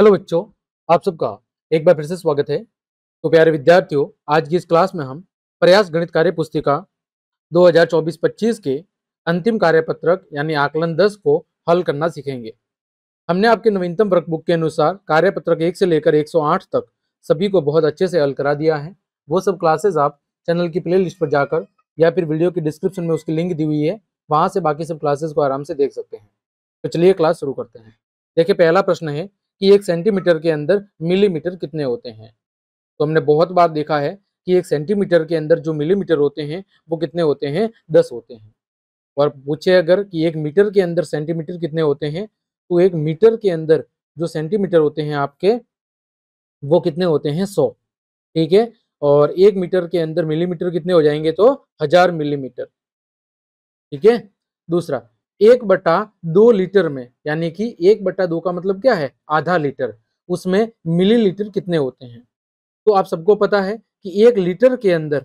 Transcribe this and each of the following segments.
hello बच्चों आप सबका एक बार फिर से स्वागत है तो प्यारे विद्यार्थियों आज की इस क्लास में हम प्रयास गणित कार्य पुस्तिका 2024-25 के अंतिम कार्यपत्रक यानी आकलन 10 को हल करना सीखेंगे हमने आपके नवीनतम वर्कबुक के अनुसार कार्यपत्रक एक से लेकर 108 तक सभी को बहुत अच्छे से हल करा दिया है वो सब क्लासेज आप चैनल की प्ले पर जाकर या फिर वीडियो के डिस्क्रिप्शन में उसकी लिंक दी हुई है वहाँ से बाकी सब क्लासेज को आराम से देख सकते हैं तो चलिए क्लास शुरू करते हैं देखिए पहला प्रश्न है कि एक सेंटीमीटर के अंदर मिलीमीटर कितने होते हैं तो हमने बहुत बार देखा है कि एक सेंटीमीटर के अंदर जो मिलीमीटर होते हैं वो कितने होते हैं दस होते हैं और पूछे अगर कि एक मीटर के अंदर सेंटीमीटर कितने होते हैं तो एक मीटर के अंदर जो सेंटीमीटर होते हैं आपके वो कितने होते हैं सौ ठीक है और एक मीटर के अंदर मिलीमीटर कितने हो जाएंगे तो हजार मिलीमीटर ठीक है दूसरा एक बटा दो लीटर में यानी कि एक बटा दो का मतलब क्या है आधा लीटर उसमें मिलीलीटर कितने होते हैं तो आप सबको पता है कि एक लीटर के अंदर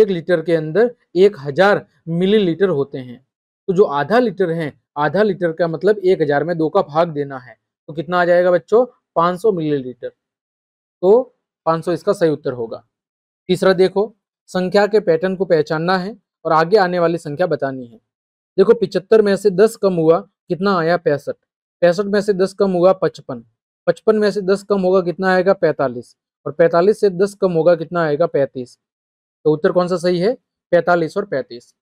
एक लीटर के अंदर एक हजार मिलीलीटर होते हैं तो जो आधा लीटर है आधा लीटर का मतलब एक हजार में दो का भाग देना है तो कितना आ जाएगा बच्चों 500 मिलीलीटर तो 500 इसका सही उत्तर होगा तीसरा देखो संख्या के पैटर्न को पहचानना है और आगे आने वाली संख्या बतानी है देखो पिछहत्तर में से दस कम हुआ कितना आया पैंसठ पैंसठ में से दस कम हुआ पचपन पचपन में से दस कम होगा कितना आएगा पैंतालीस और पैंतालीस से दस कम होगा कितना आएगा पैंतीस तो उत्तर कौन सा सही है पैंतालीस और पैंतीस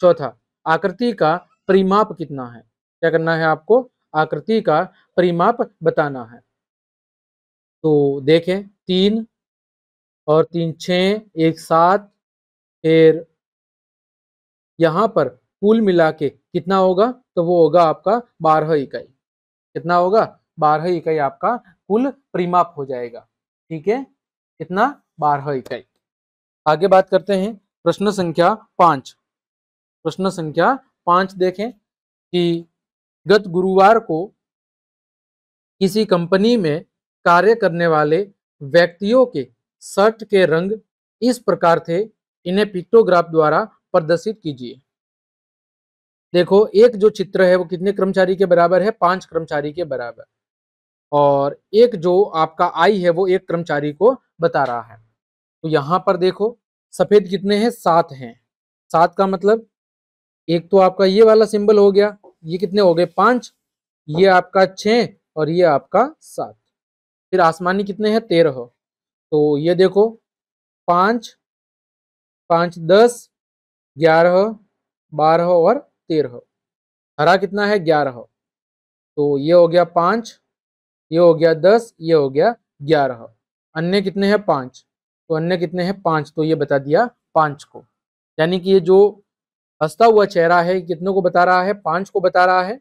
चौथा आकृति का परिमाप कितना है क्या करना है आपको आकृति का परिमाप बताना है तो देखें तीन और तीन छ एक सात फिर यहाँ पर कुल मिला के कितना होगा तो वो होगा आपका बारह इकाई कितना होगा बारह इकाई आपका कुल प्रीमाप हो जाएगा ठीक है कितना बारह इकाई आगे बात करते हैं प्रश्न संख्या पांच प्रश्न संख्या पांच देखें कि गत गुरुवार को किसी कंपनी में कार्य करने वाले व्यक्तियों के शर्ट के रंग इस प्रकार थे इन्हें पिक्टोग्राफ द्वारा प्रदर्शित कीजिए देखो एक जो चित्र है वो कितने कर्मचारी के बराबर है पांच कर्मचारी के बराबर और एक जो आपका आई है वो एक कर्मचारी को बता रहा है तो यहाँ पर देखो सफेद कितने हैं सात हैं सात का मतलब एक तो आपका ये वाला सिंबल हो गया ये कितने हो गए पांच ये आपका छ और ये आपका सात फिर आसमानी कितने हैं तेरह तो ये देखो पांच पांच दस ग्यारह बारह और तेरह हरा कितना है ग्यारह तो ये हो गया पांच ये हो गया दस ये हो गया ग्यारह अन्य कितने हैं पांच तो अन्य कितने हैं पांच तो ये बता दिया पांच को यानी कि ये जो हंसता हुआ चेहरा है कितनों को बता रहा है पांच को बता रहा है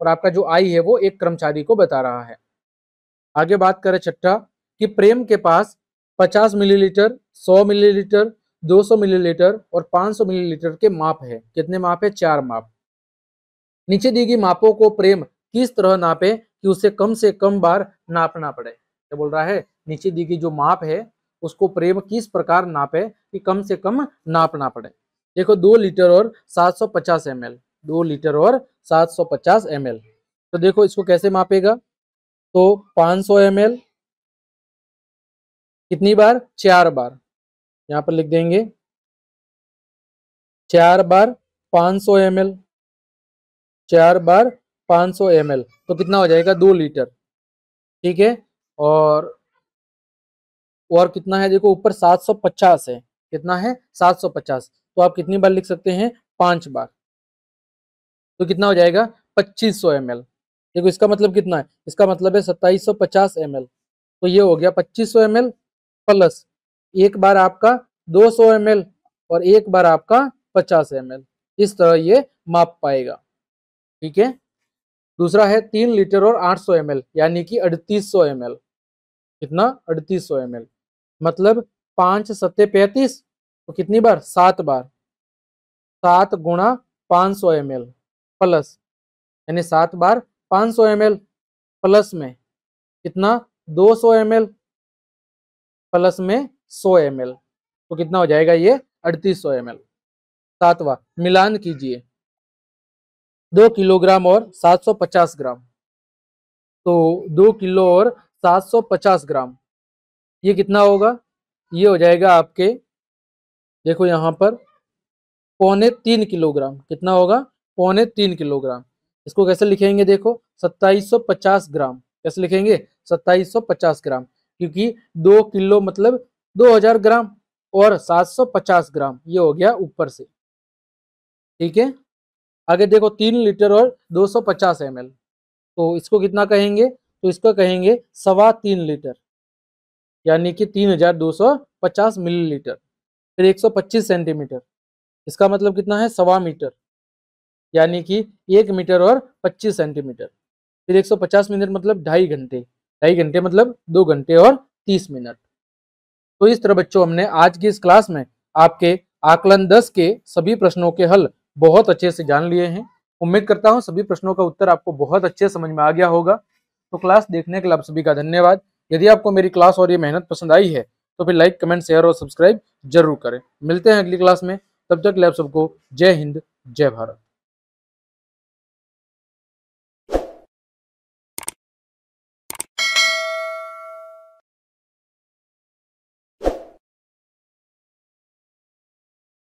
और आपका जो आई है वो एक कर्मचारी को बता रहा है आगे बात करें छठा कि प्रेम के पास 50 मिलीलीटर 100 मिलीलीटर 200 मिलीलीटर और 500 मिलीलीटर के माप है कितने माप है चार माप नीचे दी गई मापों को प्रेम किस तरह नापे कि उसे कम से कम बार नापना पड़े क्या बोल रहा है नीचे दी गई जो माप है उसको प्रेम किस प्रकार नापे कि कम से कम नापना पड़े देखो दो लीटर और 750 एल दो लीटर और 750 एल तो देखो इसको कैसे मापेगा तो 500 एल कितनी बार चार बार यहां पर लिख देंगे चार बार 500 एल चार बार 500 सौ तो कितना हो जाएगा दो लीटर ठीक है और और कितना है देखो ऊपर 750 है कितना है 750 तो आप कितनी बार लिख सकते हैं पांच बार तो कितना हो जाएगा 2500 सौ देखो इसका मतलब कितना है इसका मतलब है 2750 सौ तो ये हो गया 2500 सौ प्लस एक बार आपका 200 सौ और एक बार आपका 50 एम इस तरह ये माप पाएगा ठीक है दूसरा है तीन लीटर और 800 सौ यानी कि 3800 सौ कितना 3800 सौ मतलब पांच सत्ते पैतीस तो कितनी बार सात बार सात गुणा पाँच सौ एम एल प्लस यानी सात बार पांच सौ एम एल प्लस में कितना दो सौ एम एल प्लस में सौ एम एल तो कितना हो जाएगा ये अड़तीस सौ एम एल सातवा मिलान कीजिए दो किलोग्राम और 750 ग्राम तो दो किलो और 750 ग्राम ये कितना होगा ये हो जाएगा आपके देखो यहाँ पर पौने तीन किलोग्राम कितना होगा पौने तीन किलोग्राम इसको कैसे लिखेंगे देखो 2750 ग्राम कैसे लिखेंगे 2750 ग्राम क्योंकि दो किलो मतलब 2000 ग्राम और 750 ग्राम ये हो गया ऊपर से ठीक है आगे देखो तीन लीटर और 250 एल तो इसको कितना कहेंगे तो इसको कहेंगे सवा तीन लीटर यानी कि 3250 मिलीलीटर फिर 125 सेंटीमीटर इसका मतलब कितना है सवा मीटर यानी कि एक मीटर और 25 सेंटीमीटर फिर 150 मिनट मतलब ढाई घंटे ढाई घंटे मतलब दो घंटे और 30 मिनट तो इस तरह बच्चों हमने आज की इस क्लास में आपके आकलन 10 के सभी प्रश्नों के हल बहुत अच्छे से जान लिए हैं उम्मीद करता हूँ सभी प्रश्नों का उत्तर आपको बहुत अच्छे समझ में आ गया होगा तो क्लास देखने के लिए आप सभी का धन्यवाद यदि आपको मेरी क्लास और ये मेहनत पसंद आई है तो फिर लाइक कमेंट शेयर और सब्सक्राइब जरूर करें मिलते हैं अगली क्लास में तब तक आप सबको जय हिंद जय भारत